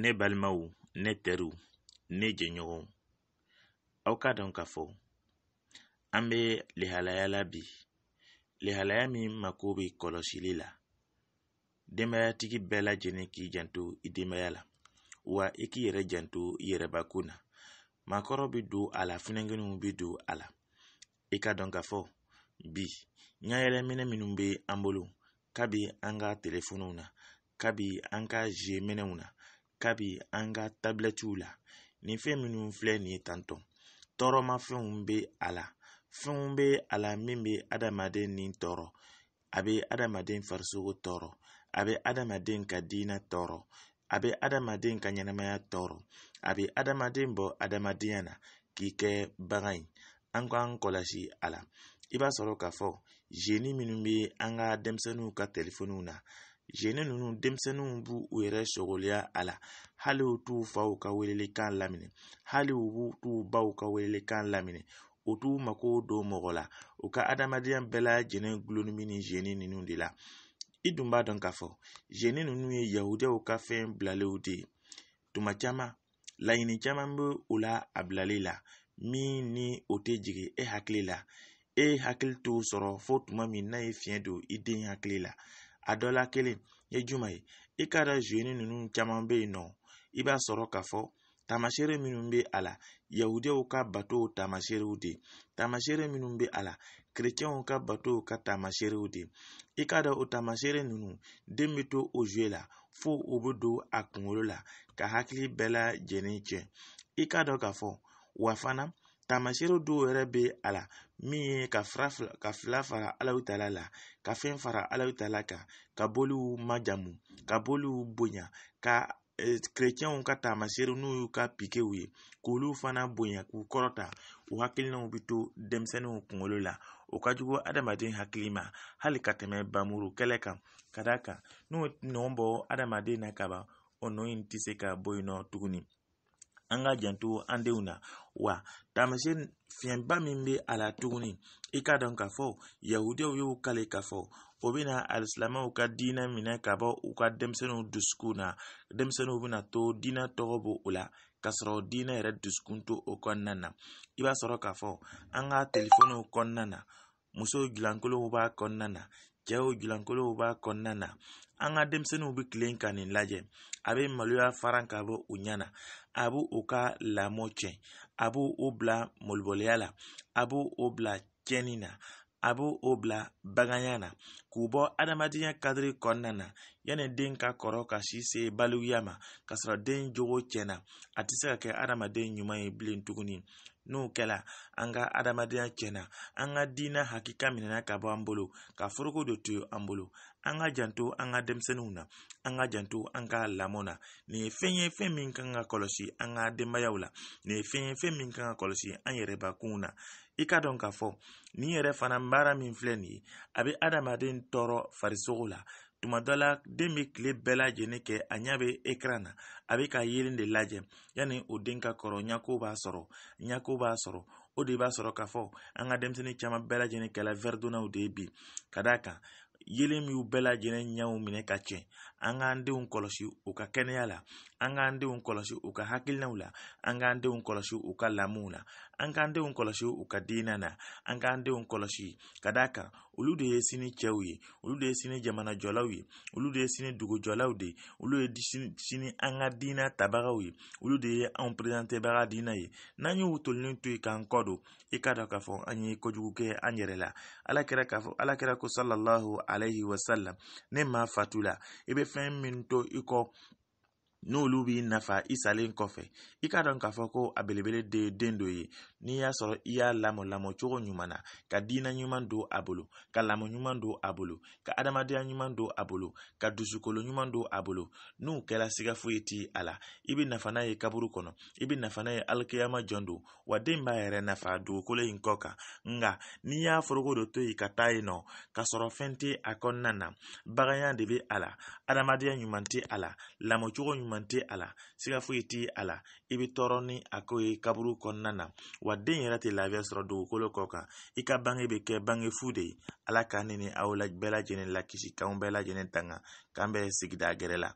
ne balimaw ne teriw ne jɛɲɔgɔnw aw k'a dɔn k'a fɔ an be lihalaya la bi lihalaya min mako be kɔlɔsili la denbayatigi bɛɛ lajɛnin k'i janto i denbaya la wa i k'i yɛrɛ janto i yɛrɛbakun na makɔrɔ be don a la funɛgɛninw bɛ don a la i ka dɔn k'a fɔ bi ɲayɛlɛminɛ minw be an bolo kabi an ka telefɔniw na kabi an ka minɛw na kabi an ka tabilɛtiw la nin fɛn minnu filɛ nin ye tantɔ tɔɔrɔmafɛnw bɛ a la fɛnw bɛ a la min bɛ adamaden ni tɔɔrɔ a bɛ adamaden farisogo tɔɔrɔ a bɛ adamaden ka diinɛ tɔɔrɔ a bɛ adamaden ka ɲɛnɛmaya tɔɔrɔ a bɛ adamaden bɔ adamadenya na k'i kɛ bagan ye an k'an kɔlɔsi a la i b'a sɔrɔ k'a fɔ zeni minnu bɛ an ka denmisɛnninw ka telefɔniw na jeni ninnu denmisɛniw b u yɛrɛ sogoliya a la hali u t'u faw ka welelikan lamini hali u t'u baw ka welelikan lamini u t'u mako don mɔgɔ la u ka adamadenya bɛɛ lajɛlen gulon ni ʒeni ninnu de la i dun b'a dɔn k'a fɔ ʒeni ninnu ye yahudiyaw ka fɛn bilalenw de tuma caman laɲini caaman be u la a bilali la min ni o tɛ jigin e hakili la e hakili t'o sɔrɔ fo tuma min n'a ye fiɲɛ don i den hakili la a dɔ la kelen ye juman ye i ka da zueni ninnu caman bɛ yen nɔ i b'a sɔrɔ k'a fɔ taamaseere minnu bɛ a la yahudiyaw ka batow taamaseerew de taamaseere minnu bɛ a la kerecɛnw ka batow ka taamaseerew de i k'a dɔn o taamaseere ninnu den bɛ to o zuye la fo o bɛ don a kunkolo la ka hakili bɛɛ lajɛlen cɛ i k'a dɔn k'a fɔ wa fana Taamasere dɔw yɛrɛ bɛ a la min ye ka fara ka fila fara alaw ta la ka fɛn fara alaw ta la kan ka boliw majamu ka boliw bonya ka kerecɛnw ka taamaseere n'u y'u ka pikew ye k'olu fana bonya k'u kɔrɔta u hakilinaw bɛ to denmisɛnninw kunkolo la o ka jugu adamaden hakili ma hali ka tɛmɛ bamuru kɛlɛ kan ka d'a kan n'o nɔ bɔ adamaden na kaban o nɔ in tɛ se ka bɔ yen nɔ tuguni an ka janto an denw na wa taamasiyɛn fiɲɛba min bɛ a la tuguni i k'a dɔn k'a fɔ yahudiyaw y'u kale k'a fɔ o bɛna alisilamaw ka diinɛ minɛ ka bɔ u ka denmisɛnninw dusukun na denmisɛnninw bɛna to diinɛ tɔgɔ b'o o la k'a sɔrɔ diinɛ yɛrɛ dusukun to o kɔnɔna na i b'a sɔrɔ k'a fɔ an ka telefɔniw kɔnɔna na musow dilankolow b'a kɔnɔna na cɛw jilankolow b'a kɔnɔna na an ka denmisɛnninw bɛ tilen ka nin lajɛ a bɛ maloya faran ka bɔ u ɲɛ na a b'o u ka lamɔ tiɲɛ a b'o o bila molibɔliya la a b'o o bila tiɲɛni na a b'o o bila baganya na k'u bɔ adamadenya kadiri kɔnɔna na yanni den ka kɔrɔ ka si se balikuya ma k'a sɔrɔ den jogo tiɲɛna a tɛ se ka kɛ adamaden ɲuman ye bilen tuguni n'o kɛla an ka adamadenya tiɲɛna an ka diina hakika minɛna ka bɔ an bolo ka foroko dɔ to an bolo an ka janto an ka denmisɛnninw na an ka janto an ka lamɔ na nin ye fɛn ye fɛn min kan ka kɔlɔsi an ka denbayaw la nin ye fɛn ye fɛn min kan ka kɔlɔsi an yɛrɛbakunw na i ka dɔn k'a fɔ nin yɛrɛ fana baara min filɛ nin ye a bɛ adamaden tɔɔrɔ farisogo la tuma dɔ la den be kile bɛɛ lajɛnin kɛ a ɲa be ekran na a be ka yelen de lajɛ yani o den ka kɔrɔ ɲako b'a sɔrɔ ɲako b'a sɔrɔ o de b'a sɔrɔ k'a fɔ an ka denmisɛnnin caaman bɛɛ lajɛnin kɛla vɛridonnaw de ye bi ka daa kan yelen minw bɛɛ lajɛlen ɲaw minɛ ka tiɲɛ an k'an denw kɔlɔsi u ka kɛnɛya la an k'an denw kɔlɔsi u ka hakilinaw la an k'an denw kɔlɔsi u ka lamɔw la an k'an denw kɔlɔsi u ka diina na an k'an denw kɔlɔsi ka daa kan olu de ye sini cɛw ye olu de ye sini jamana jɔlaw ye olu de ye sini jɔlaw de olu ye sini an ka diina tabagaw ye olu de ye anw peredantebaga diina ye n'an y'u tolinin to yen k'an kɔ don i k'a dɔn k'a fɔ an ye kojugu kɛ an yɛrɛ la ala kɛra k'a fɔ ala kɛra ko salalahu alayhi wa salam ne ma fatu la i bɛ fɛn min to i kɔ n'olu b'i nafa i salen kɔfɛ i k'a dɔn k'a fɔ ko a belebele de ye den dɔ ye n'i y'a sɔrɔ i y'a lamɔ lamɔcogo ɲuman na ka diinɛ ɲuman don a bolo ka lamɔ ɲuman don a bolo ka adamadenya ɲuman don a bolo ka dusukolo ɲuman don a bolo n'u kɛra siga foyi ti a la i bɛ nafa n'a ye kaburu kɔnɔ i bɛ nafa n'a ye alikiyama jɔn don wa den b'a yɛrɛ nafa dugukolo in kɔ kan nka n'i y'a foroko dɔ to yen ka taa yen nɔ k'a sɔrɔ fɛn tɛ a kɔnɔna na baganya de bɛ a la adamadenya ɲuman tɛ a la lamɔcogo ɲuman man tɛ a la siga foyi tɛ a la i bɛ tɔɔrɔ ni a ko ye kaburu kɔnɔna na wa den yɛrɛ tɛ lafiya sɔrɔ dugukolo kɔ kan i ka bange bɛ kɛ bange fu de ye ala k'an ni ni aw la bɛɛ lajɛlen lakisi k'anw bɛɛ lajɛlen tanga k'an bɛɛ sigida gɛrɛ la